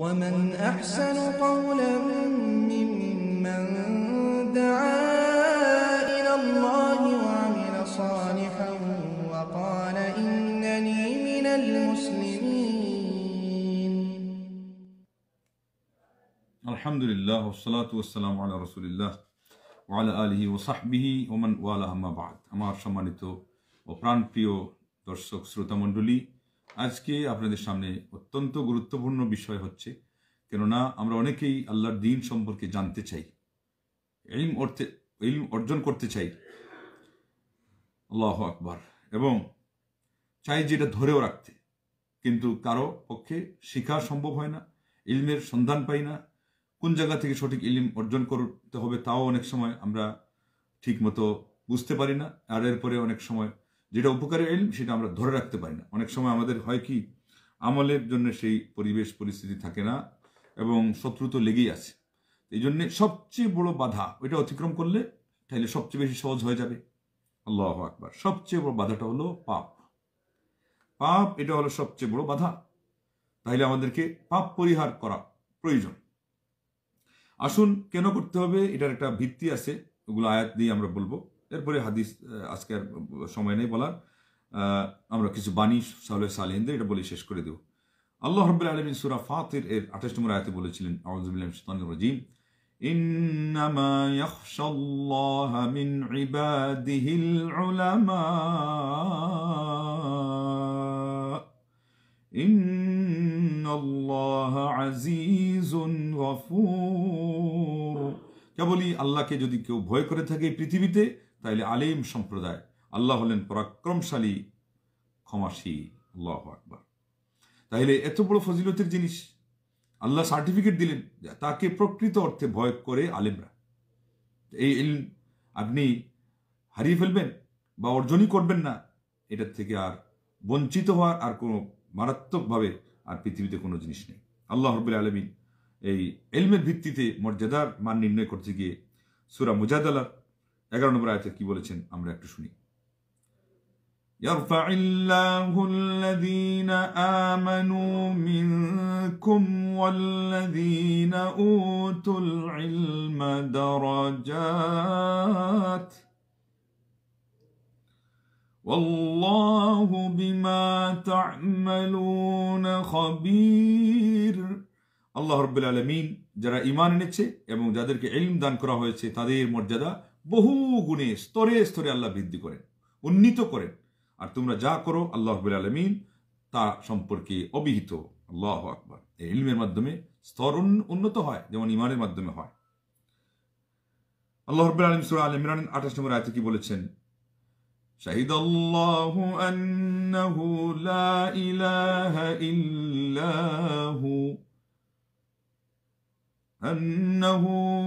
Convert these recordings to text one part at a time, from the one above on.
ومن أحسن قولا ممن دعا إلى الله وعمل صالحا وقال إنني من المسلمين الحمد لله والصلاة والسلام على رسول الله وعلى آله وصحبه ومن والاه ما بعد أمار شمالتو ও প্রাণপ্রিয় দর্শক শ্রোতা মণ্ডলী আজকে আপনাদের সামনে অত্যন্ত গুরুত্বপূর্ণ বিষয় হচ্ছে কেননা আমরা অনেকেই আল্লাহর দিন সম্পর্কে জানতে চাই এলিম অর্থে এলিম অর্জন করতে চাই আল্লাহ আকবার এবং চাই যেটা ধরেও রাখতে কিন্তু কারো পক্ষে শেখা সম্ভব হয় না ইলমের সন্ধান পাই না কোন জায়গা থেকে সঠিক ইলিম অর্জন করতে হবে তাও অনেক সময় আমরা ঠিকমতো বুঝতে পারি না আর এরপরে অনেক সময় যেটা উপকারে এলম সেটা আমরা ধরে রাখতে পারি না অনেক সময় আমাদের হয় কি আমলের জন্য সেই পরিবেশ পরিস্থিতি থাকে না এবং শত্রু তো লেগেই আছে এই জন্যে সবচেয়ে বড় বাধা ওইটা অতিক্রম করলে তাহলে সবচেয়ে বেশি সহজ হয়ে যাবে আল্লাহ আকবার সবচেয়ে বড় বাধাটা হলো পাপ পাপ এটা হলো সবচেয়ে বড় বাধা তাহলে আমাদেরকে পাপ পরিহার করা প্রয়োজন আসুন কেন করতে হবে এটার একটা ভিত্তি আছে ওগুলো আয়াত দিয়ে আমরা বলবো এরপরে হাদিস আজকে আর সময় নেই বলার আমরা কিছু বাণী সাহলে সালেহিনদের এটা বলে শেষ করে দেব আল্লাহ রব্বুল আলমিন সুরা ফাতির এর আঠাশ নম্বর আয়তে বলেছিলেন আউজুবিল্লাহ সুতানুর রাজিম إنما يخشى الله من عباده العلماء إن الله عزيز غفور কেবলই আল্লাহকে যদি কেউ ভয় করে থাকে পৃথিবীতে তাইলে আলিম সম্প্রদায় আল্লাহ হলেন পরাক্রমশালী ক্ষমাসী আল্লাহ আকবর তাইলে এত বড় ফজিলতের জিনিস আল্লাহ সার্টিফিকেট দিলেন তাকে প্রকৃত অর্থে ভয় করে আলেমরা এই ইল আপনি হারিয়ে ফেলবেন বা অর্জনই করবেন না এটার থেকে আর বঞ্চিত হওয়ার আর কোনো মারাত্মকভাবে আর পৃথিবীতে কোনো জিনিস নেই আল্লাহ রবুল আলমিন এই এলমের ভিত্তিতে মর্যাদার মান নির্ণয় করতে গিয়ে সুরা মুজাদালার 11 নম্বর আয়াতে কি বলেছেন আমরা একটু শুনি يرفع الله الذين آمنوا منكم والذين أوتوا العلم درجات والله بما تعملون خبير الله رب العالمين جرى إيمان نتشه يبون جادر كعلم دان كراهو يتشه تادير مرجده বহু গুণে স্তরে স্তরে আল্লাহ বৃদ্ধি করেন উন্নীত করেন আর তোমরা যা করো আল্লাহ রবুল আলমিন তা সম্পর্কে অবিহিত আল্লাহ আকবর এই ইলমের মাধ্যমে স্তর উন্নত হয় যেমন ইমানের মাধ্যমে হয় আল্লাহ রব্বুল আলম সুরা আল ইমরান আঠাশ নম্বর আয়তে কি বলেছেন শাহিদ আল্লাহ أنه লা ইলাহা ইল্লাহু أنه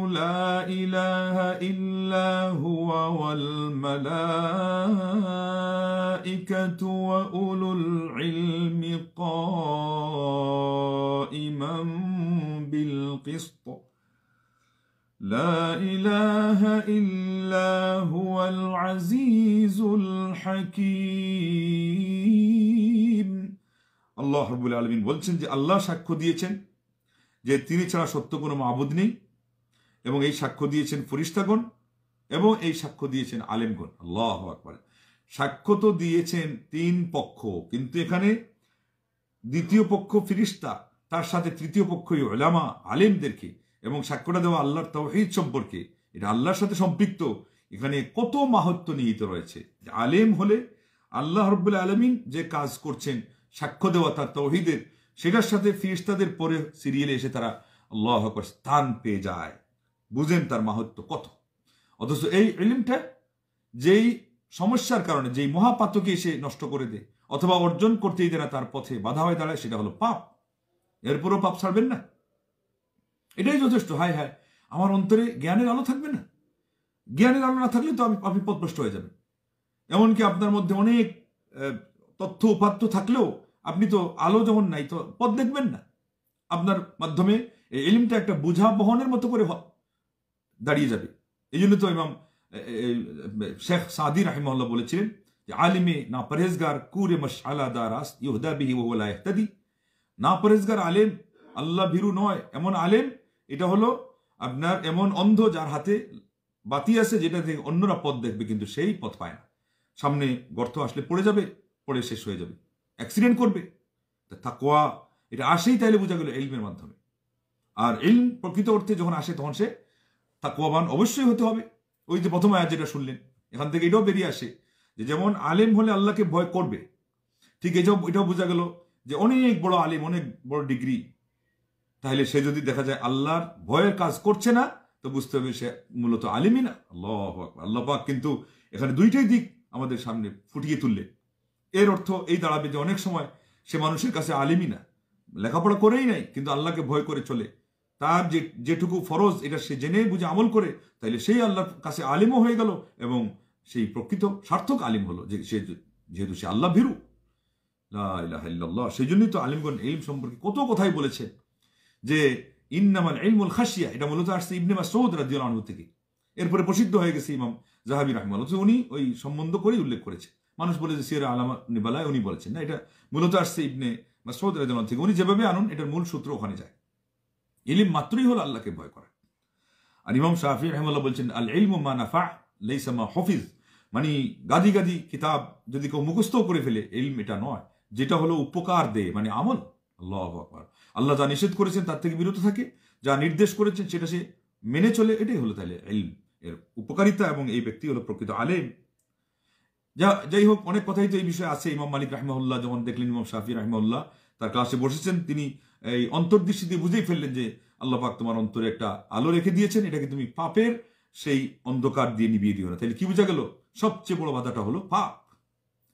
لا إله إلا هو والملائكة وأولو العلم قائما بالقسط لا إله إلا هو العزيز الحكيم الله رب العالمين বলছেন الله আল্লাহ সাক্ষ্য যে তিনি ছাড়া সত্য কোনো মাবুদ নেই এবং এই সাক্ষ্য দিয়েছেন ফরিস্তাগণ এবং এই সাক্ষ্য দিয়েছেন আলেমগণ আল্লাহ আকবর সাক্ষ্য তো দিয়েছেন তিন পক্ষ কিন্তু এখানে দ্বিতীয় পক্ষ ফিরিস্তা তার সাথে তৃতীয় পক্ষই ওলামা আলেমদেরকে এবং সাক্ষ্যটা দেওয়া আল্লাহর তহিদ সম্পর্কে এটা আল্লাহর সাথে সম্পৃক্ত এখানে কত মাহাত্ম নিহিত রয়েছে আলেম হলে আল্লাহ রব্বুল আলমিন যে কাজ করছেন সাক্ষ্য দেওয়া তার তহিদের সেটার সাথে ফিরিস্তাদের পরে সিরিয়ালে এসে তারা আল্লাহ আকবর স্থান পেয়ে যায় বুঝেন তার মাহত্ব কত অথচ এই এলিমটা যেই সমস্যার কারণে যেই মহাপাত্রকে এসে নষ্ট করে দেয় অথবা অর্জন করতেই দেয় না তার পথে বাধা হয়ে দাঁড়ায় সেটা হলো পাপ এরপরও পাপ ছাড়বেন না এটাই যথেষ্ট হায় হায় আমার অন্তরে জ্ঞানের আলো থাকবে না জ্ঞানের আলো না থাকলে তো আমি আপনি পথভ্রষ্ট হয়ে যাবেন এমনকি আপনার মধ্যে অনেক তথ্য উপাত্য থাকলেও আপনি তো আলো যখন নাই তো পথ দেখবেন না আপনার মাধ্যমে এই এলিমটা একটা বোঝা বহনের মতো করে দাঁড়িয়ে যাবে এই জন্য তো ইমাম শেখ সাদি রাহিমহল্লা বলেছিলেন যে আলিমে না পরেজগার কুরে মশালা রাস ইহুদা বিহি ওলা ইত্যাদি না পরেজগার আলেম আল্লাহ ভিরু নয় এমন আলেম এটা হলো আপনার এমন অন্ধ যার হাতে বাতি আছে যেটা থেকে অন্যরা পথ দেখবে কিন্তু সেই পথ পায় না সামনে গর্ত আসলে পড়ে যাবে পড়ে শেষ হয়ে যাবে অ্যাক্সিডেন্ট করবে তা তাকোয়া এটা আসেই তাহলে বোঝা গেল এলমের মাধ্যমে আর এলম প্রকৃত অর্থে যখন আসে তখন সে তাকোয়াবান অবশ্যই হতে হবে ওই যে প্রথম আয়াত যেটা শুনলেন এখান থেকে এটাও বেরিয়ে আসে যে যেমন আলেম হলে আল্লাহকে ভয় করবে ঠিক এটাও এটাও বোঝা গেল যে অনেক বড় আলেম অনেক বড় ডিগ্রি তাহলে সে যদি দেখা যায় আল্লাহর ভয়ের কাজ করছে না তো বুঝতে হবে সে মূলত আলিমই না আল্লাহ আল্লাহ পাক কিন্তু এখানে দুইটাই দিক আমাদের সামনে ফুটিয়ে তুললে এর অর্থ এই দাঁড়াবে যে অনেক সময় সে মানুষের কাছে আলিমই না লেখাপড়া করেই নাই কিন্তু আল্লাহকে ভয় করে চলে তার যে যেটুকু ফরজ এটা সে জেনে বুঝে আমল করে তাইলে সেই আল্লাহর কাছে আলিমও হয়ে গেল এবং সেই প্রকৃত সার্থক আলিম হলো যে সে যেহেতু সে আল্লাহ ভিরু লাহ সেই জন্যই তো আলিমগণ এলিম সম্পর্কে কত কথাই বলেছে যে ইন্নামান এলমুল খাসিয়া এটা মূলত আসছে ইবনেমা সৌদ রাজিউল আনহু থেকে এরপরে প্রসিদ্ধ হয়ে গেছে ইমাম জাহাবির রহমান উনি ওই সম্বন্ধ করেই উল্লেখ করেছে মানুষ বলে যে সিয়ার আলামা নিবালায় উনি বলেছেন না এটা মূলত আসছে ইবনে বা সৌদ রাজন থেকে উনি যেভাবে আনুন এটার মূল সূত্র ওখানে যায় ইলিম মাত্রই হলো আল্লাহকে ভয় করা আর ইমাম শাহি রহমাল্লাহ বলছেন আল ইলম মা নাফা লেইসামা হফিজ মানে গাদি গাদি কিতাব যদি কেউ মুখস্থ করে ফেলে ইলম এটা নয় যেটা হলো উপকার দে মানে আমল আল্লাহ আকবর আল্লাহ যা নিষেধ করেছেন তার থেকে বিরত থাকে যা নির্দেশ করেছেন সেটা সে মেনে চলে এটাই হলো তাহলে ইলম এর উপকারিতা এবং এই ব্যক্তি হলো প্রকৃত আলেম যা যাই হোক অনেক কথাই তো এই বিষয়ে আছে ইমাম মালিক রাহমাউল্লাহ যেমন দেখলেন ইমাম শাফি রাহমাউল্লাহ তার ক্লাসে বসেছেন তিনি এই অন্তর্দৃষ্টি দিয়ে বুঝেই ফেললেন যে আল্লাহ পাক তোমার অন্তরে একটা আলো রেখে দিয়েছেন এটাকে তুমি পাপের সেই অন্ধকার দিয়ে নিবিয়ে দিও না তাহলে কি বোঝা গেল সবচেয়ে বড় বাধাটা হলো পাপ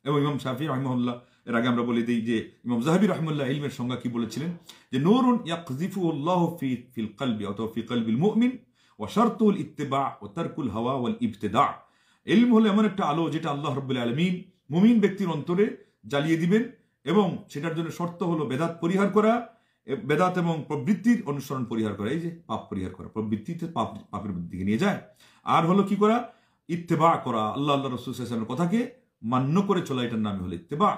এবং ইমাম শাফি রহমউল্লাহ এর আগে আমরা বলে দিই যে ইমাম জাহাবি রহমুল্লাহ ইলমের সংজ্ঞা কি বলেছিলেন যে নুরুন ইয়াকজিফু আল্লাহ ফি ফিল কলবি অথবা ফি কলবিল মুমিন ওয়া শারতুল ইত্তিবা ওয়া তারকুল হাওয়া ওয়াল ইবতিদা এলম হলো এমন একটা আলো যেটা আল্লাহ রব্বুল আলমিন মুমিন ব্যক্তির অন্তরে জ্বালিয়ে দিবেন এবং সেটার জন্য শর্ত হলো বেদাত পরিহার করা বেদাত এবং প্রবৃত্তির অনুসরণ পরিহার করা এই যে পাপ পরিহার করা প্রবৃত্তিতে পাপ পাপের দিকে নিয়ে যায় আর হলো কি করা ইত্তেবা করা আল্লাহ আল্লাহ রসুলের কথাকে মান্য করে চলা এটার নামে হলো ইত্তেবা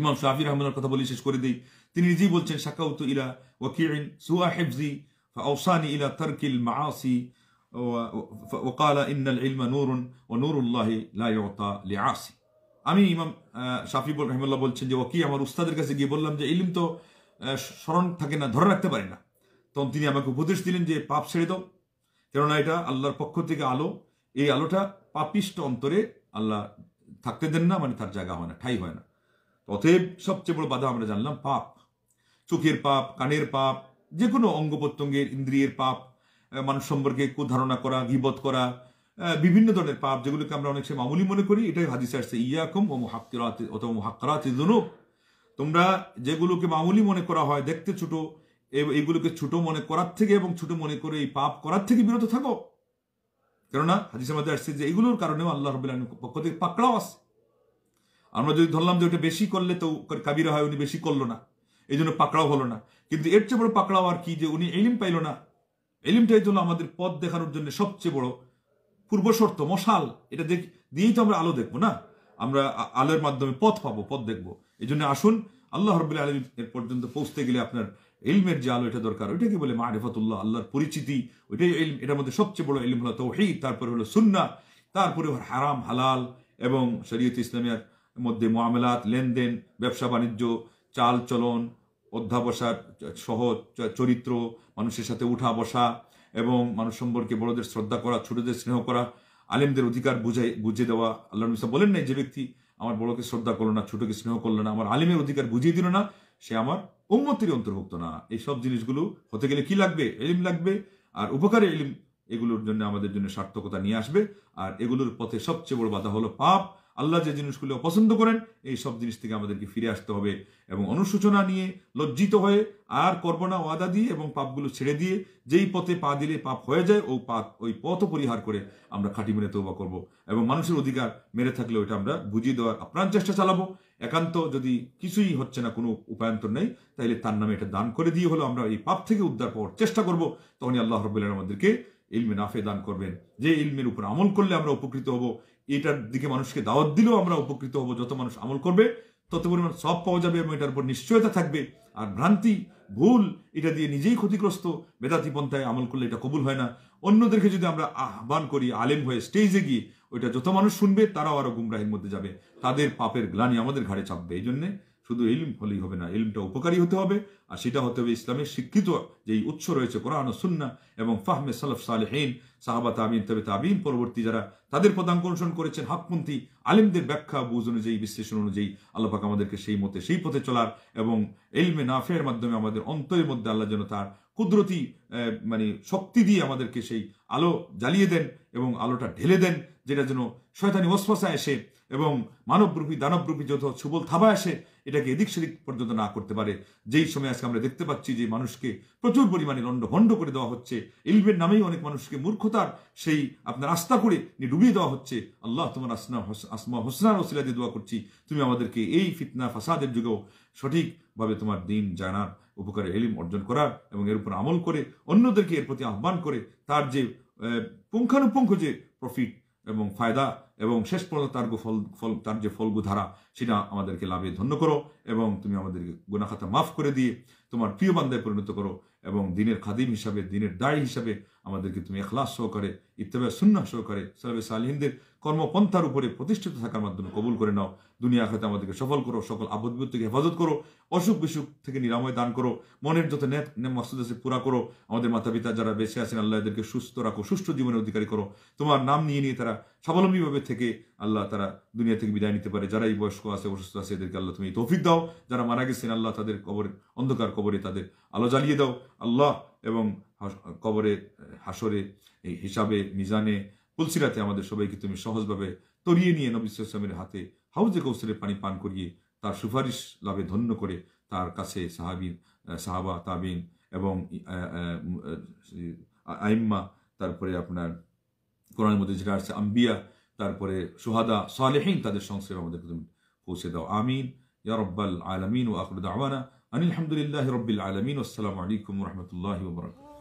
ইমাম শাহির রহমানের কথা বলি শেষ করে দিই তিনি নিজেই বলছেন সাকাউত ইলা ওয়াকিন সুয়া হেফজি ফাউসানি ইলা তরকিল মাসি وقال إن العلم نور ونور الله لا يعطى لعاصي আমি ইমাম শাফি রহমুল্লাহ বলছেন যে ওকি আমার উস্তাদের কাছে গিয়ে বললাম যে ইলিম তো স্মরণ থাকে না ধরে রাখতে পারি না তখন তিনি আমাকে উপদেশ দিলেন যে পাপ ছেড়ে দাও কেননা এটা আল্লাহর পক্ষ থেকে আলো এই আলোটা পাপিষ্ট অন্তরে আল্লাহ থাকতে দেন না মানে তার জায়গা হয় না ঠাই হয় না অতএব সবচেয়ে বড় বাধা আমরা জানলাম পাপ চোখের পাপ কানের পাপ যে কোনো অঙ্গ প্রত্যঙ্গের ইন্দ্রিয়ের পাপ মানুষ সম্পর্কে কুধারণা করা গিবত করা বিভিন্ন ধরনের পাপ যেগুলোকে আমরা অনেক সময় মামুলি মনে করি এটাই হাদিসে আসছে ইয়াকুম ও মোহাক্কিরাত অথবা তোমরা যেগুলোকে মামুলি মনে করা হয় দেখতে ছোট এইগুলোকে ছোট মনে করার থেকে এবং ছোট মনে করে এই পাপ করার থেকে বিরত থাকো কেননা হাদিসের মধ্যে আসছে যে এগুলোর কারণেও আল্লাহ রবিল্লা পক্ষ থেকে পাকড়াও আসে আমরা যদি ধরলাম যে ওটা বেশি করলে তো কাবিরা হয় উনি বেশি করলো না এই জন্য পাকড়াও হলো না কিন্তু এর চেয়ে বড় পাকড়াও আর কি যে উনি এলিম পাইল না এলিমটাই হলো আমাদের পথ দেখানোর জন্য সবচেয়ে বড় পূর্বশর্ত মশাল এটা দেখ দিয়েই তো আমরা আলো দেখবো না আমরা আলোর মাধ্যমে পথ পাবো পথ দেখবো এই জন্য আসুন আল্লাহ রবুল্লা আলম এর পর্যন্ত পৌঁছতে গেলে আপনার এলমের যে আলো এটা দরকার ওইটাকে বলে মারিফাতুল্লাহ আল্লাহর পরিচিতি ওইটাই এলম এটার মধ্যে সবচেয়ে বড় এলম হলো তৌহিদ তারপরে হলো সুন্না তারপরে হারাম হালাল এবং শরীয়ত ইসলামিয়ার মধ্যে মামলাত লেনদেন ব্যবসা বাণিজ্য চাল চলন অধ্যাবসার সহ চরিত্র মানুষের সাথে উঠা বসা এবং মানুষ সম্পর্কে বড়দের শ্রদ্ধা করা ছোটদের স্নেহ করা আলেমদের অধিকার বুঝে বুঝিয়ে দেওয়া আল্লাহ নবী বলেন নাই যে ব্যক্তি আমার বড়কে শ্রদ্ধা করলো না ছোটকে স্নেহ করলো না আমার আলিমের অধিকার বুঝিয়ে দিল না সে আমার উন্মতির অন্তর্ভুক্ত না এই সব জিনিসগুলো হতে গেলে কি লাগবে এলিম লাগবে আর উপকারে এলিম এগুলোর জন্য আমাদের জন্য সার্থকতা নিয়ে আসবে আর এগুলোর পথে সবচেয়ে বড় বাধা হলো পাপ আল্লাহ যে জিনিসগুলো অপছন্দ করেন এই সব জিনিস থেকে আমাদেরকে ফিরে আসতে হবে এবং অনুশোচনা নিয়ে লজ্জিত হয়ে আর করব না ওয়াদা দিয়ে এবং পাপগুলো ছেড়ে দিয়ে যেই পথে পা দিলে পাপ হয়ে যায় ও পাপ ওই পথও পরিহার করে আমরা খাঁটি মেরে তৌবা করব এবং মানুষের অধিকার মেরে থাকলে ওইটা আমরা বুঝিয়ে দেওয়ার আপ্রাণ চেষ্টা চালাবো একান্ত যদি কিছুই হচ্ছে না কোনো উপায়ন্তর নেই তাহলে তার নামে এটা দান করে দিয়ে হলো আমরা এই পাপ থেকে উদ্ধার পাওয়ার চেষ্টা করব তখনই আল্লাহ রবুল্লাহ আমাদেরকে ইলমে নাফে দান করবেন যে ইলমের উপর আমল করলে আমরা উপকৃত হব এটার দিকে মানুষকে দাওয়াত দিলেও আমরা উপকৃত হব যত মানুষ আমল করবে তত পরিমাণ সব পাওয়া যাবে এবং এটার উপর নিশ্চয়তা থাকবে আর ভ্রান্তি ভুল এটা দিয়ে নিজেই ক্ষতিগ্রস্ত বেদাতি পন্থায় আমল করলে এটা কবুল হয় না অন্যদেরকে যদি আমরা আহ্বান করি আলেম হয়ে স্টেজে গিয়ে ওইটা যত মানুষ শুনবে তারাও আরো গুমরাহির মধ্যে যাবে তাদের পাপের গ্লানি আমাদের ঘাড়ে চাপবে এই জন্যে শুধু এলিম হলেই হবে না এলিমটা উপকারী হতে হবে আর সেটা হতে হবে ইসলামের শিক্ষিত যেই উৎস রয়েছে কোরআন ও সুন্না এবং ফাহমে সালফ সালেহীন সাহাবা তাবিন তবে তাবিন পরবর্তী যারা তাদের পদাঙ্ক অনুসরণ করেছেন হাকপন্থী আলিমদের ব্যাখ্যা বুঝ অনুযায়ী বিশ্লেষণ অনুযায়ী আল্লাহাক আমাদেরকে সেই মতে সেই পথে চলার এবং এলমে নাফের মাধ্যমে আমাদের অন্তরের মধ্যে আল্লাহ যেন তার কুদরতি মানে শক্তি দিয়ে আমাদেরকে সেই আলো জ্বালিয়ে দেন এবং আলোটা ঢেলে দেন যেটা যেন শয়তানি ওসফসা এসে এবং মানবরূপী দানবরূপী যত সুবল থাবা আসে এটাকে এদিক সেদিক পর্যন্ত না করতে পারে যেই সময় আজকে আমরা দেখতে পাচ্ছি যে মানুষকে প্রচুর পরিমাণে লণ্ডভণ্ড করে দেওয়া হচ্ছে ইলমের নামেই অনেক মানুষকে মূর্খতার সেই আপনার আস্থা করে ডুবিয়ে দেওয়া হচ্ছে আল্লাহ তোমার আসনা আসমা হোসনার ওসিলা দিয়ে দোয়া করছি তুমি আমাদেরকে এই ফিতনা ফাসাদের যুগেও সঠিকভাবে তোমার দিন জানার উপকারে এলিম অর্জন করার এবং এর উপর আমল করে অন্যদেরকে এর প্রতি আহ্বান করে তার যে পুঙ্খানুপুঙ্খ যে প্রফিট এবং ফায়দা এবং শেষ পর্যন্ত তার ফল ফল তার যে ফলগু ধারা সেটা আমাদেরকে লাভে ধন্য করো এবং তুমি আমাদেরকে গুনাখাতা মাফ করে দিয়ে তোমার প্রিয় বান্ধায় পরিণত করো এবং দিনের খাদিম হিসাবে দিনের দায় হিসাবে আমাদেরকে তুমি এখলাস সহকারে ইত্তেবা সুন্না সহকারে সালবে সালহিনদের কর্মপন্থার উপরে প্রতিষ্ঠিত থাকার মাধ্যমে কবুল করে নাও দুনিয়া খাতে আমাদেরকে সফল করো সকল আবদ্ধ থেকে হেফাজত করো অসুখ বিসুখ থেকে নিরাময় দান করো মনের যত নেত মাসুদ আছে পুরা করো আমাদের মাতা পিতা যারা বেঁচে আছেন আল্লাহদেরকে সুস্থ রাখো সুষ্ঠু জীবনের অধিকারী করো তোমার নাম নিয়ে নিয়ে তারা স্বাবলম্বীভাবে থেকে আল্লাহ তারা দুনিয়া থেকে বিদায় নিতে পারে যারা এই বয়স্ক আছে অসুস্থ আছে এদেরকে আল্লাহ তুমি তৌফিক দাও যারা মারা গেছেন আল্লাহ তাদের কবরে অন্ধকার কবরে তাদের আলো জ্বালিয়ে দাও আল্লাহ এবং কবরে হাসরে এই হিসাবে মিজানে তুলসিরাতে আমাদের সবাইকে তুমি সহজভাবে তরিয়ে নিয়ে নবী ইসলামের হাতে হাউজে কৌশলের পানি পান করিয়ে তার সুপারিশ লাভে ধন্য করে তার কাছে সাহাবিন সাহাবা তাবিন এবং আইম্মা তারপরে আপনার কোরআন মধ্যে যেটা আছে আম্বিয়া তারপরে শহাদা সালেহীন তাদের সংস্রবে আমাদের পৌঁছে দাও আমিন ইয়া রাব্বাল আলামিন ওয়া আকরুদ দাওয়ানা আনিল হামদুলিল্লাহি রাব্বিল আলামিন ওয়া আসসালামু আলাইকুম ওয়া রাহমাতুল্লাহি ওয়া বারাকাতুহু